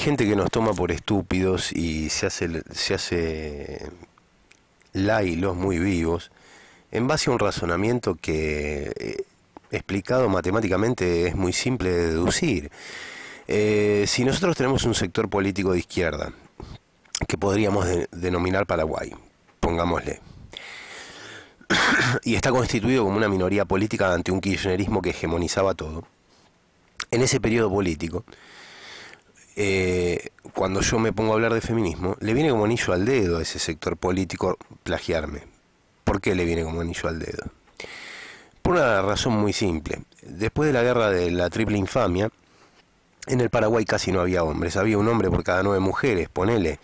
gente que nos toma por estúpidos y se hace, se hace la muy vivos, en base a un razonamiento que eh, explicado matemáticamente es muy simple de deducir. Eh, si nosotros tenemos un sector político de izquierda, que podríamos denominar Paraguay, pongámosle, y está constituido como una minoría política ante un kirchnerismo que hegemonizaba todo, en ese periodo político, eh, cuando yo me pongo a hablar de feminismo, le viene como anillo al dedo a ese sector político plagiarme. ¿Por qué le viene como anillo al dedo? Por una razón muy simple. Después de la guerra de la triple infamia, en el Paraguay casi no había hombres. Había un hombre por cada nueve mujeres, ponele.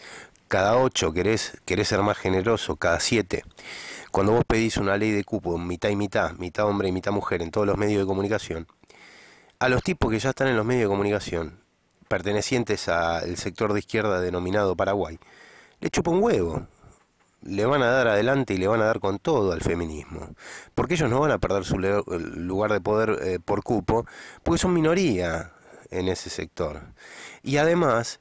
Cada ocho querés, querés ser más generoso, cada siete. Cuando vos pedís una ley de cupo, mitad y mitad, mitad hombre y mitad mujer en todos los medios de comunicación, a los tipos que ya están en los medios de comunicación, pertenecientes al sector de izquierda denominado Paraguay, le chupa un huevo. Le van a dar adelante y le van a dar con todo al feminismo. Porque ellos no van a perder su lugar de poder eh, por cupo, porque son minoría en ese sector. Y además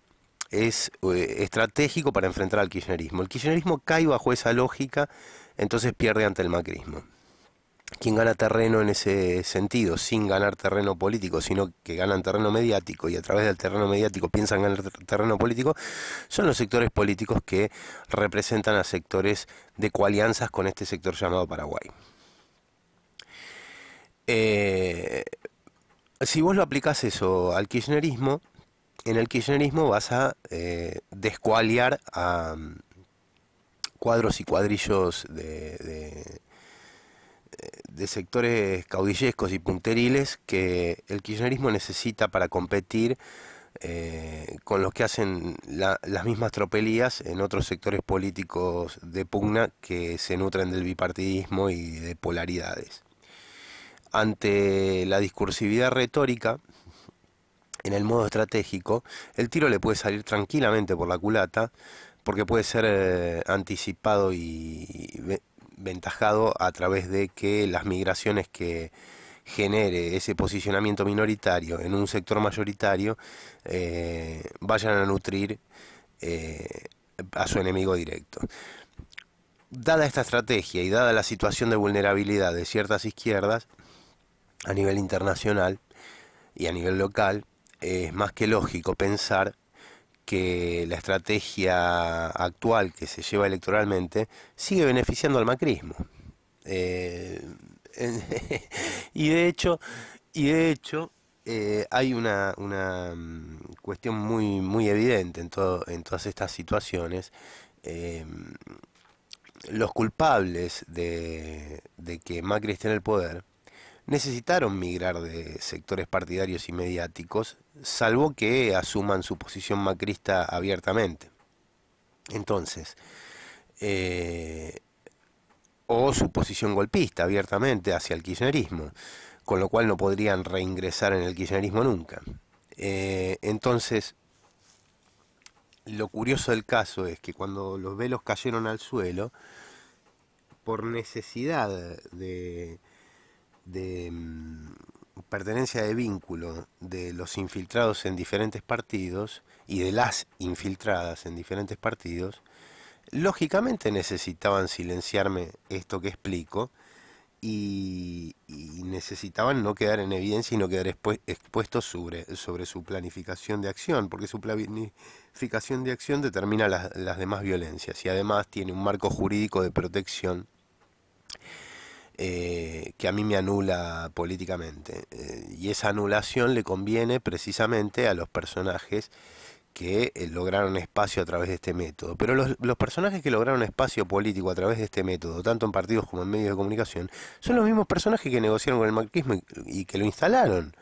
es eh, estratégico para enfrentar al kirchnerismo. El kirchnerismo cae bajo esa lógica, entonces pierde ante el macrismo quien gana terreno en ese sentido, sin ganar terreno político, sino que ganan terreno mediático y a través del terreno mediático piensan ganar terreno político, son los sectores políticos que representan a sectores de coalianzas con este sector llamado Paraguay. Eh, si vos lo aplicás eso al kirchnerismo, en el kirchnerismo vas a eh, descualiar a mm, cuadros y cuadrillos de sectores caudillescos y punteriles que el kirchnerismo necesita para competir eh, con los que hacen las mismas tropelías en otros sectores políticos de pugna que se nutren del bipartidismo y de polaridades. Ante la discursividad retórica, en el modo estratégico, el tiro le puede salir tranquilamente por la culata, porque puede ser eh, anticipado y, ventajado a través de que las migraciones que genere ese posicionamiento minoritario en un sector mayoritario eh, vayan a nutrir eh, a su enemigo directo. Dada esta estrategia y dada la situación de vulnerabilidad de ciertas izquierdas a nivel internacional y a nivel local, es más que lógico pensar que la estrategia actual que se lleva electoralmente sigue beneficiando al macrismo. Eh, y de hecho, y de hecho eh, hay una, mm, cuestión muy, muy evidente en, todo, en todas estas situaciones. Eh, los culpables de, de que Macri esté en el poder necesitaron migrar de sectores partidarios y mediáticos, salvo que asuman su posición macrista abiertamente. Entonces, eh, o su posición golpista abiertamente hacia el kirchnerismo, con lo cual no podrían reingresar en el kirchnerismo nunca. Eh, entonces, lo curioso del caso es que cuando los velos cayeron al suelo, por necesidad de, de mm, pertenencia de vínculo de los infiltrados en diferentes partidos y de las infiltradas en diferentes partidos, lógicamente necesitaban silenciarme esto que explico y, necesitaban no quedar en evidencia y no quedar expuestos sobre, sobre su planificación de acción, porque su planificación de acción determina las demás violencias y además tiene un marco jurídico de protección eh, que a mí me anula políticamente. Eh, y esa anulación le conviene precisamente a los personajes que eh, lograron espacio a través de este método. Pero los, personajes que lograron espacio político a través de este método, tanto en partidos como en medios de comunicación, son los mismos personajes que negociaron con el marquismo y, que lo instalaron.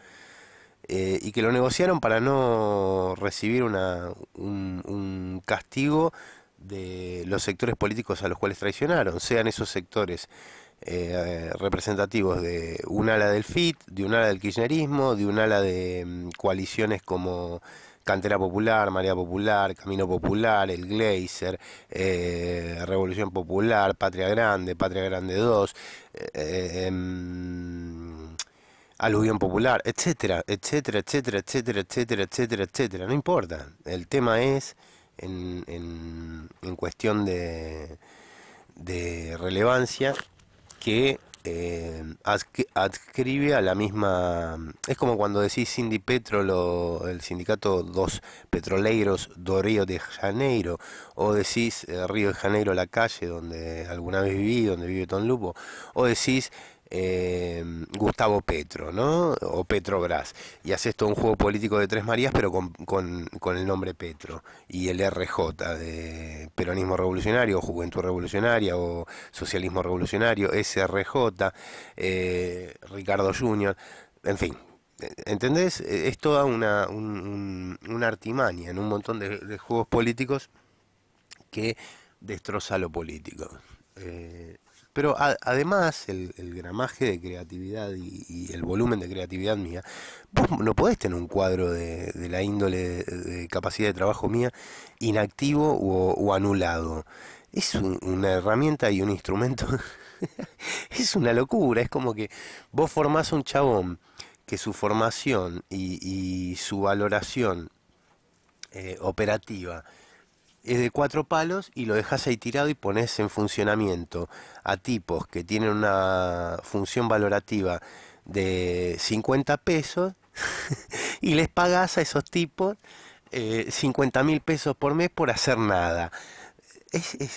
y que lo negociaron para no recibir un, castigo de los sectores políticos a los cuales traicionaron, sean esos sectores eh, representativos de un ala del FIT, de un ala del kirchnerismo, de un ala de mm, coaliciones como Cantera Popular, Marea Popular, Camino Popular, El Glazer, eh, Revolución Popular, Patria Grande, Patria Grande 2, eh, em, Aluvión Popular, etcétera, etcétera, etcétera, etcétera, etcétera, etcétera, etcétera. No importa. El tema es, en, cuestión de, de relevancia, que eh, adscribe a la misma... Es como cuando decís Cindy Petro, el sindicato Dos Petroleiros do Río de Janeiro, o decís eh, Río de Janeiro la calle donde alguna vez viví, donde vive Don Lupo, o decís Em, Gustavo Petro, ¿no? O Petrobras. Y hace esto un juego político de Tres Marías, pero con, el nombre Petro y el RJ de Peronismo Revolucionario, o Juventud Revolucionaria, o Socialismo Revolucionario, SRJ, eh, Ricardo Junior, en fin, ¿Entendés? Es toda una, artimaña en un montón de, juegos políticos que destroza lo político. Eh, pero además, el, gramaje de creatividad y, el volumen de creatividad mía, vos no podés tener un cuadro de, la índole de, capacidad de trabajo mía inactivo o, anulado. Es una herramienta y un instrumento. es una locura. Es como que vos formás a un chabón que su formación y, su valoración eh, operativa es de cuatro palos y lo dejas ahí tirado y pones en funcionamiento a tipos que tienen una función valorativa de 50 pesos y les pagas a esos tipos 50 mil pesos por mes por hacer nada. es...